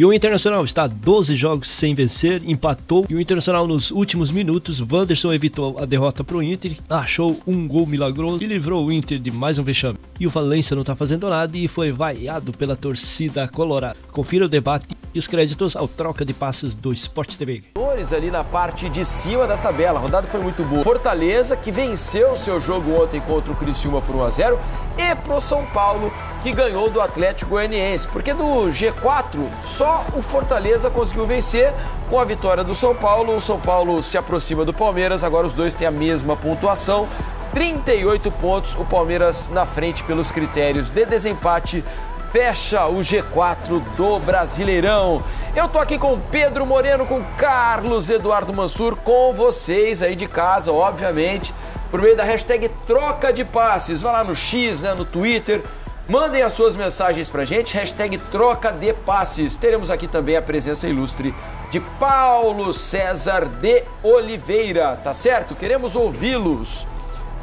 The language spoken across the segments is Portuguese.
E o Internacional está 12 jogos sem vencer, empatou. E o Internacional nos últimos minutos, Wanderson evitou a derrota para o Inter, achou um gol milagroso e livrou o Inter de mais um vexame. E o Valencia não está fazendo nada e foi vaiado pela torcida colorada. Confira o debate e os créditos ao troca de passes do Sport TV. Ali na parte de cima da tabela, a rodada foi muito boa. Fortaleza que venceu seu jogo ontem contra o Criciúma por 1 a 0 e pro São Paulo que ganhou do Atlético Goianiense. Porque do G4, só o Fortaleza conseguiu vencer com a vitória do São Paulo. O São Paulo se aproxima do Palmeiras, agora os dois têm a mesma pontuação. 38 pontos, o Palmeiras na frente pelos critérios de desempate, fecha o G4 do Brasileirão. Eu tô aqui com Pedro Moreno, com Carlos Eduardo Mansur, com vocês aí de casa, obviamente, por meio da hashtag Troca de Passes. Vai lá no X, né, no Twitter, Mandem as suas mensagens pra gente, hashtag troca de passes. Teremos aqui também a presença ilustre de Paulo César de Oliveira, tá certo? Queremos ouvi-los.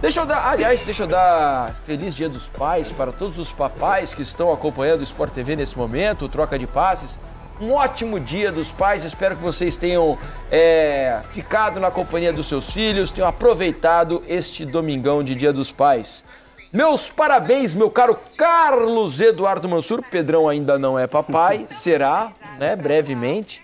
Deixa eu dar, aliás, deixa eu dar feliz Dia dos Pais para todos os papais que estão acompanhando o Sport TV nesse momento, Troca de Passes. Um ótimo Dia dos Pais, espero que vocês tenham é, ficado na companhia dos seus filhos, tenham aproveitado este domingão de Dia dos Pais. Meus parabéns, meu caro Carlos Eduardo Mansur. Pedrão ainda não é papai, será, né, brevemente.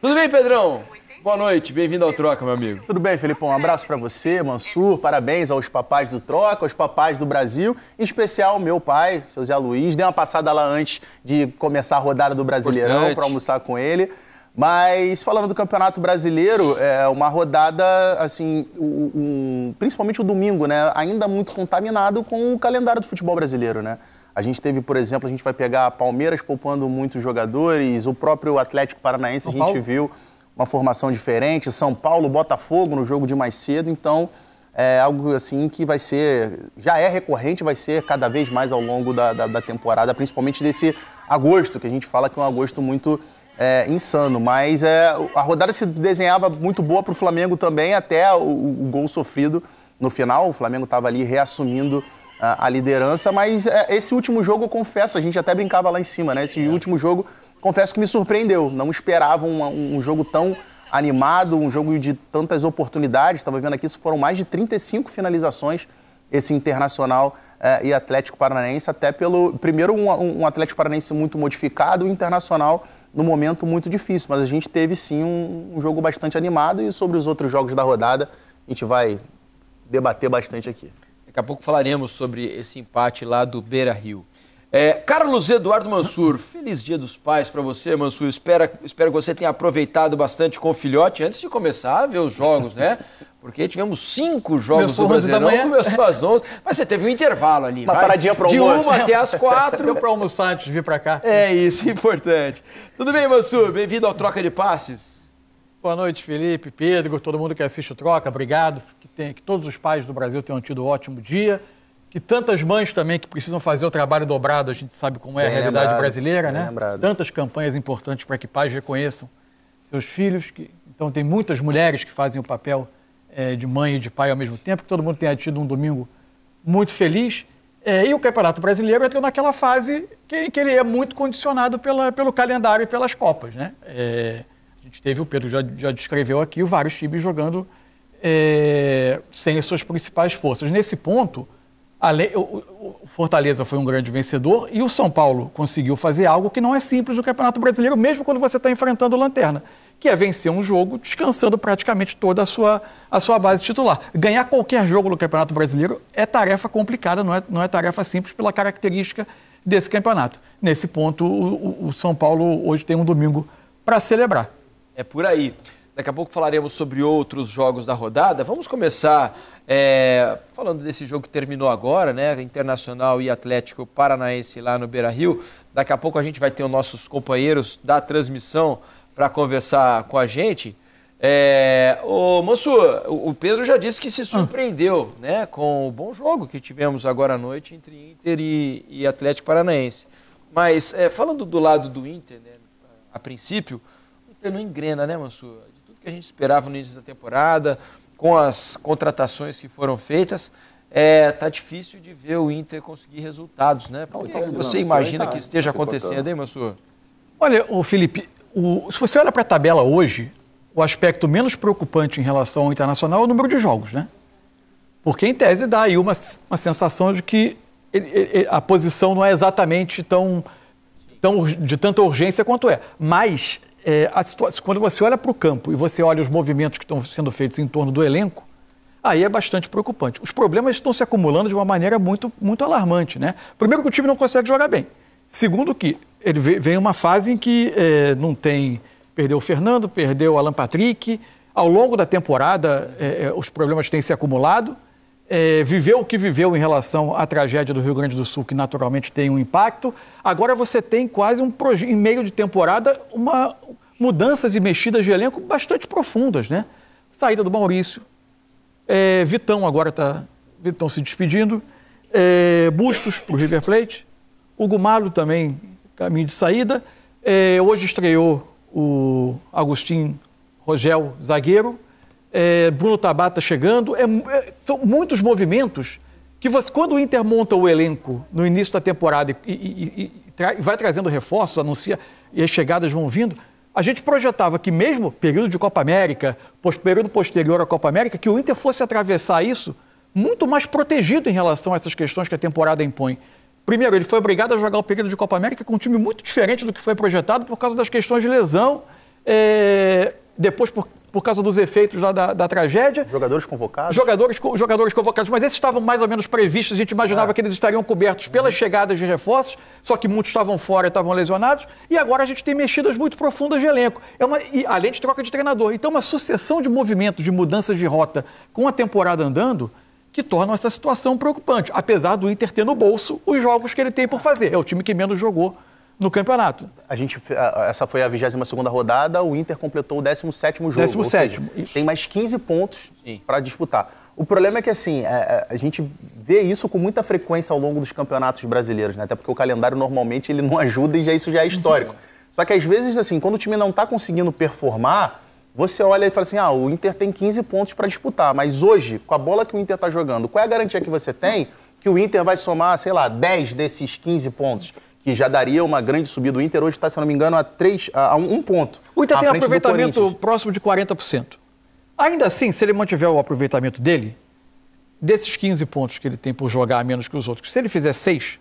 Tudo bem, Pedrão? Boa noite, bem-vindo ao Troca, meu amigo. Tudo bem, Felipão? Um abraço para você, Mansur. Parabéns aos papais do Troca, aos papais do Brasil, em especial meu pai, seu Zé Luiz. Dei uma passada lá antes de começar a rodada do Brasileirão para almoçar com ele. Mas falando do Campeonato Brasileiro, é uma rodada, assim, um, principalmente o domingo, né? Ainda muito contaminado com o calendário do futebol brasileiro, né? A gente teve, por exemplo, a gente vai pegar Palmeiras poupando muitos jogadores, o próprio Atlético Paranaense, a gente Paulo? viu uma formação diferente, São Paulo, Botafogo no jogo de mais cedo, então é algo assim que vai ser, já é recorrente, vai ser cada vez mais ao longo da, da, da temporada, principalmente desse agosto, que a gente fala que é um agosto muito é, insano, mas é, a rodada se desenhava muito boa para o Flamengo também, até o, o, gol sofrido no final. O Flamengo estava ali reassumindo a, a liderança, mas é, esse último jogo, eu confesso, a gente até brincava lá em cima, né? Esse é. último jogo, confesso que me surpreendeu. Não esperava um, um jogo tão animado, um jogo de tantas oportunidades. Estava vendo aqui, foram mais de 35 finalizações esse internacional é, e Atlético Paranaense, até pelo. Primeiro, um, um Atlético Paranaense muito modificado, o internacional no momento muito difícil, mas a gente teve sim um, um, jogo bastante animado e sobre os outros jogos da rodada a gente vai debater bastante aqui. Daqui a pouco falaremos sobre esse empate lá do Beira Rio. É, Carlos Eduardo Mansur, feliz dia dos pais para você, Mansur. Espero, espero que você tenha aproveitado bastante com o filhote antes de começar a ver os jogos, né? Porque tivemos cinco jogos começou do Brasileirão, da manhã. começou às 11, mas você teve um intervalo ali. Uma vai, paradinha para almoço. De uma até às quatro. Deu para almoçar antes de vir para cá. É isso, importante. Tudo bem, Mansur? Bem-vindo ao Troca de Passes. Boa noite, Felipe, Pedro, todo mundo que assiste o Troca, obrigado. Que, tem, que todos os pais do Brasil tenham tido um ótimo dia. Que tantas mães também que precisam fazer o trabalho dobrado, a gente sabe como é bem a realidade lembrado, brasileira, né? Lembrado. Tantas campanhas importantes para que pais reconheçam seus filhos. Que... Então, tem muitas mulheres que fazem o papel é, de mãe e de pai ao mesmo tempo, que todo mundo tenha tido um domingo muito feliz. É, e o Campeonato Brasileiro entrou naquela fase que, que, ele é muito condicionado pela, pelo calendário e pelas Copas. Né? É, a gente teve, o Pedro já, já descreveu aqui, vários times jogando é, sem as suas principais forças. Nesse ponto, a, o, o Fortaleza foi um grande vencedor e o São Paulo conseguiu fazer algo que não é simples no Campeonato Brasileiro, mesmo quando você está enfrentando o Lanterna, que é vencer um jogo descansando praticamente toda a sua, a sua base titular. Ganhar qualquer jogo no Campeonato Brasileiro é tarefa complicada, não é, não é tarefa simples pela característica desse campeonato. Nesse ponto, o, o São Paulo hoje tem um domingo para celebrar. É por aí. Daqui a pouco falaremos sobre outros jogos da rodada. Vamos começar é, falando desse jogo que terminou agora, né? Internacional e Atlético Paranaense lá no Beira Rio. Daqui a pouco a gente vai ter os nossos companheiros da transmissão para conversar com a gente. É, o Mansur, o Pedro já disse que se surpreendeu né, com o bom jogo que tivemos agora à noite entre Inter e, e Atlético Paranaense. Mas é, falando do lado do Inter, né, a princípio, o Inter não engrena, né, Mansur? De tudo que a gente esperava no início da temporada, com as contratações que foram feitas, é, tá difícil de ver o Inter conseguir resultados, né? O que, você imagina tá que esteja tá acontecendo, hein, Mansur? Olha, o Felipe, o, se você olha para a tabela hoje, o aspecto menos preocupante em relação ao internacional é o número de jogos, né? Porque, em tese, dá aí uma, uma sensação de que ele, ele, a posição não é exatamente tão, tão de tanta urgência quanto é. Mas, é, situação, quando você olha para o campo e você olha os movimentos que estão sendo feitos em torno do elenco, aí é bastante preocupante. Os problemas estão se acumulando de uma maneira muito, muito alarmante, né? Primeiro que o time não consegue jogar bem. Segundo que ele vem uma fase em que é, não tem. Perdeu o Fernando, perdeu o Alan Patrick. Ao longo da temporada, é, os problemas têm se acumulado. É, viveu o que viveu em relação à tragédia do Rio Grande do Sul, que naturalmente tem um impacto. Agora você tem quase um em meio de temporada uma mudanças e mexidas de elenco bastante profundas, né? Saída do Maurício, é, Vitão agora está Vitão se despedindo, é, Bustos para o River Plate, o Gumalo também caminho de saída. É, hoje estreou o Agostinho Rogel, zagueiro. É, Bruno Tabata chegando. É, eh, são muitos movimentos que você, quando o Inter monta o elenco no início da temporada e, e, e tra vai trazendo reforços, anuncia e as chegadas vão vindo, a gente projetava que mesmo período de Copa América, pos período posterior à Copa América, que o Inter fosse atravessar isso muito mais protegido em relação a essas questões que a temporada impõe. Primeiro, ele foi obrigado a jogar o período de Copa América com um time muito diferente do que foi projetado por causa das questões de lesão, é... depois por, por causa dos efeitos da, da, da, tragédia. Jogadores convocados? Jogadores, jogadores convocados, mas esses estavam mais ou menos previstos, a gente imaginava é. que eles estariam cobertos pelas uhum. chegadas de reforços, só que muitos estavam fora e estavam lesionados, e agora a gente tem mexidas muito profundas de elenco, é uma, e, além de troca de treinador. Então, uma sucessão de movimentos, de mudanças de rota com a temporada andando, que tornam essa situação preocupante, apesar do Inter ter no bolso os jogos que ele tem por fazer. É o time que menos jogou no campeonato. A gente, essa foi a 22ª rodada, o Inter completou o 17º jogo. 17 seja, Tem mais 15 pontos para disputar. O problema é que, assim, é, é, a gente vê isso com muita frequência ao longo dos campeonatos brasileiros, né? Até porque o calendário, normalmente, ele não ajuda e já, isso já é histórico. Uhum. Só que, às vezes, assim, quando o time não está conseguindo performar, você olha e fala assim: ah, o Inter tem 15 pontos para disputar, mas hoje, com a bola que o Inter está jogando, qual é a garantia que você tem que o Inter vai somar, sei lá, 10 desses 15 pontos? Que já daria uma grande subida. O Inter hoje está, se não me engano, a, três, a 1 um ponto. O Inter tem um aproveitamento próximo de 40%. Ainda assim, se ele mantiver o aproveitamento dele, desses 15 pontos que ele tem por jogar a menos que os outros, se ele fizer 6,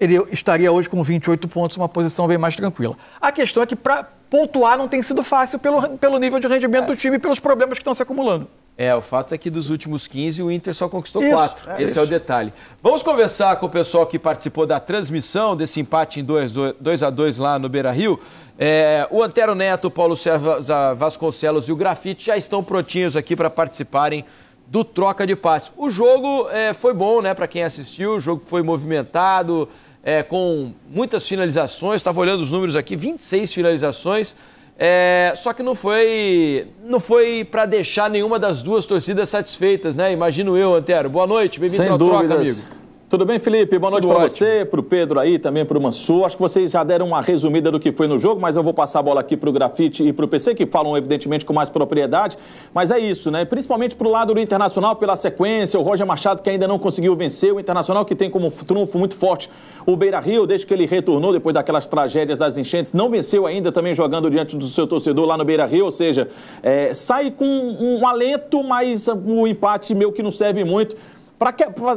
ele estaria hoje com 28 pontos, uma posição bem mais tranquila. A questão é que, para pontuar não tem sido fácil pelo, pelo nível de rendimento é. do time e pelos problemas que estão se acumulando. É, o fato é que dos últimos 15 o Inter só conquistou 4. É Esse isso. é o detalhe. Vamos conversar com o pessoal que participou da transmissão desse empate em 2 a 2 lá no Beira Rio. É, o Antero Neto, Paulo César Vasconcelos e o Grafite já estão prontinhos aqui para participarem do troca de passe. O jogo é, foi bom, né, para quem assistiu, o jogo foi movimentado, é, com muitas finalizações, estava olhando os números aqui, 26 finalizações. É, só que não foi não foi para deixar nenhuma das duas torcidas satisfeitas, né? Imagino eu, Antero. Boa noite, bem-vindo ao Troca, amigo. Tudo bem, Felipe? Boa noite para você, para o Pedro aí, também para o Mansur. Acho que vocês já deram uma resumida do que foi no jogo, mas eu vou passar a bola aqui para o Grafite e para o PC, que falam evidentemente com mais propriedade. Mas é isso, né? Principalmente para o lado do Internacional, pela sequência, o Roger Machado que ainda não conseguiu vencer, o Internacional que tem como trunfo muito forte o Beira-Rio, desde que ele retornou depois daquelas tragédias das enchentes, não venceu ainda também jogando diante do seu torcedor lá no Beira-Rio, ou seja, é, sai com um alento, mas ah, o empate meio que não serve muito para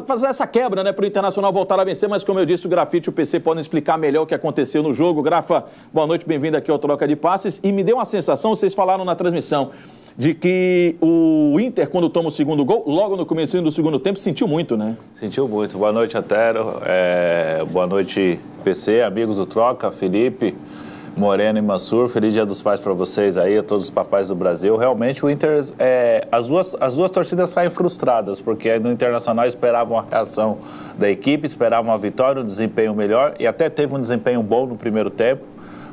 fazer essa quebra, né, para o Internacional voltar a vencer, mas como eu disse, o Grafite e o PC podem explicar melhor o que aconteceu no jogo. Grafa, boa noite, bem-vindo aqui ao Troca de Passes. E me deu uma sensação, vocês falaram na transmissão, de que o Inter, quando toma o segundo gol, logo no começo do segundo tempo, sentiu muito, né? Sentiu muito. Boa noite, Atero. É... Boa noite, PC, amigos do Troca, Felipe. Moreno e Mansur. Feliz Dia dos Pais para vocês aí, a todos os papais do Brasil. Realmente, o Inter, é, as, duas, as duas torcidas saem frustradas, porque no Internacional esperavam a reação da equipe, esperavam uma vitória, um desempenho melhor e até teve um desempenho bom no primeiro tempo.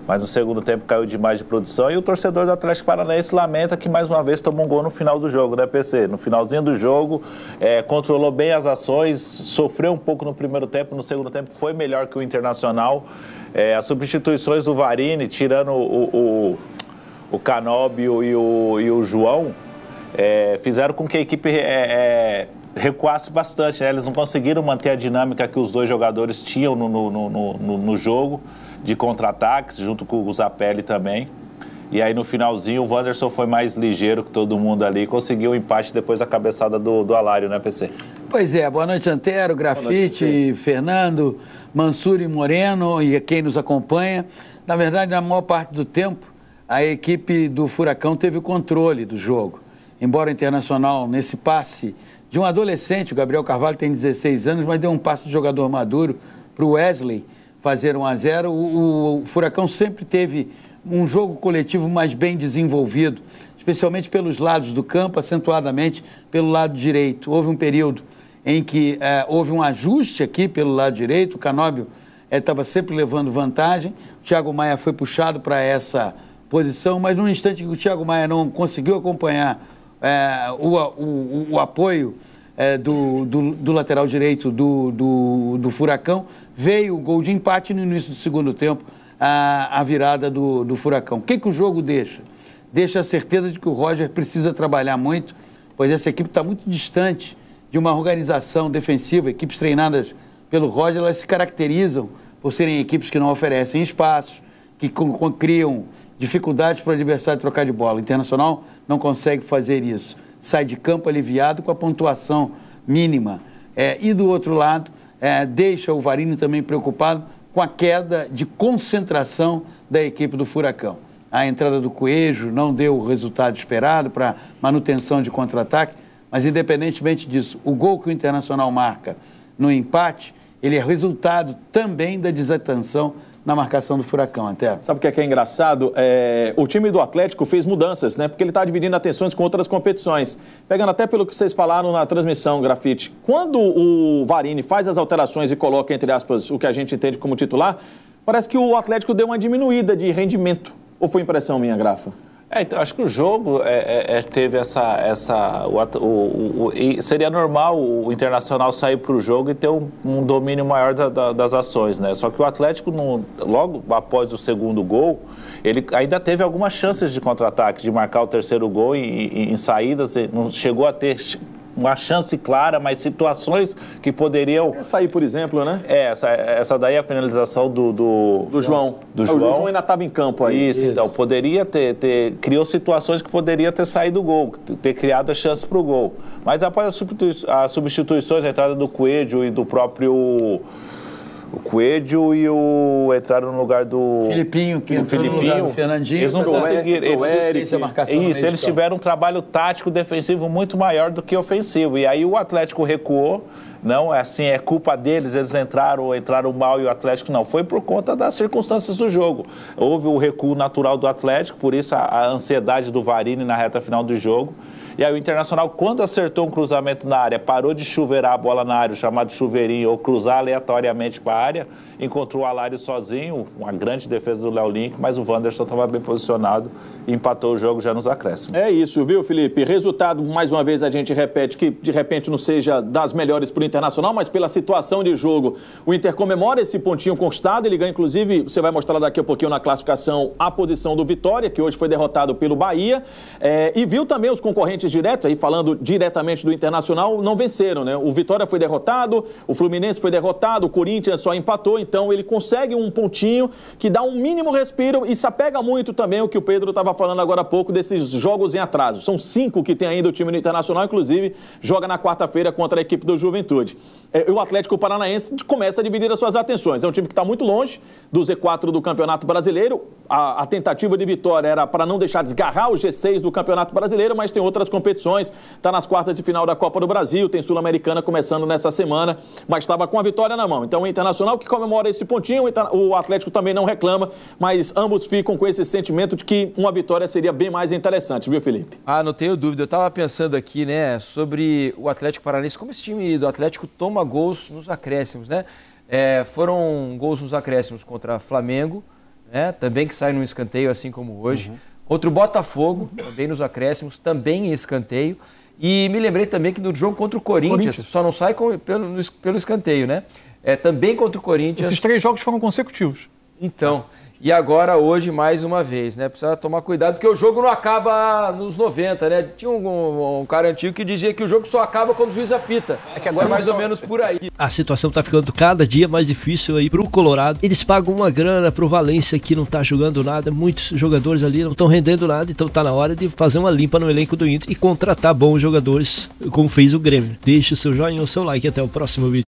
Mas no segundo tempo caiu demais de produção e o torcedor do Atlético Paranaense lamenta que mais uma vez tomou um gol no final do jogo, né, PC? No finalzinho do jogo, é, controlou bem as ações, sofreu um pouco no primeiro tempo, no segundo tempo foi melhor que o Internacional. É, as substituições do Varini, tirando o, o, o Canóbio e o, e o João, é, fizeram com que a equipe é, é, recuasse bastante. Né? Eles não conseguiram manter a dinâmica que os dois jogadores tinham no, no, no, no, no jogo de contra-ataques, junto com o Zapelli também. E aí no finalzinho o Wanderson foi mais ligeiro que todo mundo ali conseguiu o um empate depois da cabeçada do, do Alário, né, PC? Pois é, boa noite, Antero, Grafite, noite, Fernando, Mansuri Moreno e quem nos acompanha. Na verdade, na maior parte do tempo, a equipe do Furacão teve o controle do jogo. Embora o Internacional, nesse passe de um adolescente, o Gabriel Carvalho tem 16 anos, mas deu um passe de jogador maduro para o Wesley fazer 1 a 0 o, o Furacão sempre teve um jogo coletivo mais bem desenvolvido, especialmente pelos lados do campo, acentuadamente pelo lado direito. Houve um período em que é, houve um ajuste aqui pelo lado direito, o Canóbio estava é, sempre levando vantagem, o Thiago Maia foi puxado para essa posição, mas no instante que o Thiago Maia não conseguiu acompanhar é, o, o, o apoio é, do, do, do, lateral direito do, do, do, Furacão. Veio o gol de empate no início do segundo tempo, a, a virada do, do Furacão. O que, que o jogo deixa? Deixa a certeza de que o Roger precisa trabalhar muito, pois essa equipe está muito distante de uma organização defensiva. Equipes treinadas pelo Roger, elas se caracterizam por serem equipes que não oferecem espaços, que criam dificuldades para o adversário trocar de bola. O Internacional não consegue fazer isso sai de campo aliviado com a pontuação mínima. É, e do outro lado, é, deixa o Varini também preocupado com a queda de concentração da equipe do Furacão. A entrada do Coelho não deu o resultado esperado para manutenção de contra-ataque, mas independentemente disso, o gol que o Internacional marca no empate, ele é resultado também da desatenção na marcação do Furacão até. Sabe o que é, que é engraçado? É, o time do Atlético fez mudanças, né? Porque ele está dividindo atenções com outras competições. Pegando até pelo que vocês falaram na transmissão, Grafite. Quando o Varini faz as alterações e coloca, entre aspas, o que a gente entende como titular, parece que o Atlético deu uma diminuída de rendimento. Ou foi impressão minha, Grafa? É, então, acho que o jogo é, é, é teve essa. essa o, o, o, seria normal o Internacional sair para o jogo e ter um, um domínio maior da, da, das ações, né? Só que o Atlético, no, logo após o segundo gol, ele ainda teve algumas chances de contra-ataque, de marcar o terceiro gol em, em, em saídas, não chegou a ter uma chance clara, mas situações que poderiam. sair, por exemplo, né? É, essa, essa daí é a finalização do. Do, do João. Do ah, O João ainda estava em campo aí. Isso, Isso. então, poderia ter, ter, Criou situações que poderia ter saído o gol, ter criado a chance para o gol. Mas após as substituições, a entrada do Coelho e do próprio o Coelho e o entraram no lugar do Filipinho, que o entrou Filipinho. no lugar do Fernandinho. Eles não tá conseguiram, eles, eles, eles, eles tiveram um trabalho tático defensivo muito maior do que ofensivo. E aí o Atlético recuou. Não, assim, é culpa deles, eles entraram, entraram mal e o Atlético não. Foi por conta das circunstâncias do jogo. Houve o recuo natural do Atlético, por isso a, a ansiedade do Varini na reta final do jogo. E aí o Internacional, quando acertou um cruzamento na área, parou de chuveirar a bola na área, o chamado chuveirinho, ou cruzar aleatoriamente para a área, encontrou o Alário sozinho, uma grande defesa do Léo Link, mas o Wanderson estava bem posicionado e empatou o jogo já nos acréscimos. É isso, viu, Felipe? Resultado, mais uma vez a gente repete, que de repente não seja das melhores para o Internacional, mas pela situação de jogo. O Inter comemora esse pontinho conquistado, ele ganha, inclusive, você vai mostrar daqui a pouquinho na classificação a posição do Vitória, que hoje foi derrotado pelo Bahia, é, e viu também os concorrentes diretos, aí falando diretamente do Internacional, não venceram, né? O Vitória foi derrotado, o Fluminense foi derrotado, o Corinthians só empatou, então ele consegue um pontinho que dá um mínimo respiro e se apega muito também o que o Pedro estava falando agora há pouco desses jogos em atraso. São cinco que tem ainda o time internacional, inclusive joga na quarta-feira contra a equipe do Juventude. É, o Atlético Paranaense começa a dividir as suas atenções. É um time que está muito longe do Z4 do Campeonato Brasileiro. A, a tentativa de vitória era para não deixar desgarrar o G6 do Campeonato Brasileiro, mas tem outras competições. Está nas quartas de final da Copa do Brasil, tem Sul-Americana começando nessa semana, mas estava com a vitória na mão. Então o Internacional que comemora comemora esse pontinho, tá, o Atlético também não reclama, mas ambos ficam com esse sentimento de que uma vitória seria bem mais interessante, viu, Felipe? Ah, não tenho dúvida. Eu estava pensando aqui, né, sobre o Atlético Paranaense, como esse time do Atlético toma gols nos acréscimos, né? É, foram gols nos acréscimos contra Flamengo, né? Também que sai num escanteio, assim como hoje. Uhum. Contra o Botafogo, também nos acréscimos, também em escanteio. E me lembrei também que no jogo contra o Corinthians, Corinthians. só não sai com, pelo, pelo escanteio, né? é, também contra o Corinthians. Esses três jogos foram consecutivos. Então, e agora hoje mais uma vez, né? Precisa tomar cuidado porque o jogo não acaba nos 90, né? Tinha um, um cara antigo que dizia que o jogo só acaba quando o juiz apita. É que agora é mais só... ou menos por aí. A situação tá ficando cada dia mais difícil aí pro Colorado. Eles pagam uma grana pro Valência que não tá jogando nada, muitos jogadores ali não estão rendendo nada, então tá na hora de fazer uma limpa no elenco do Inter e contratar bons jogadores, como fez o Grêmio. Deixe o seu joinha ou seu like até o próximo vídeo.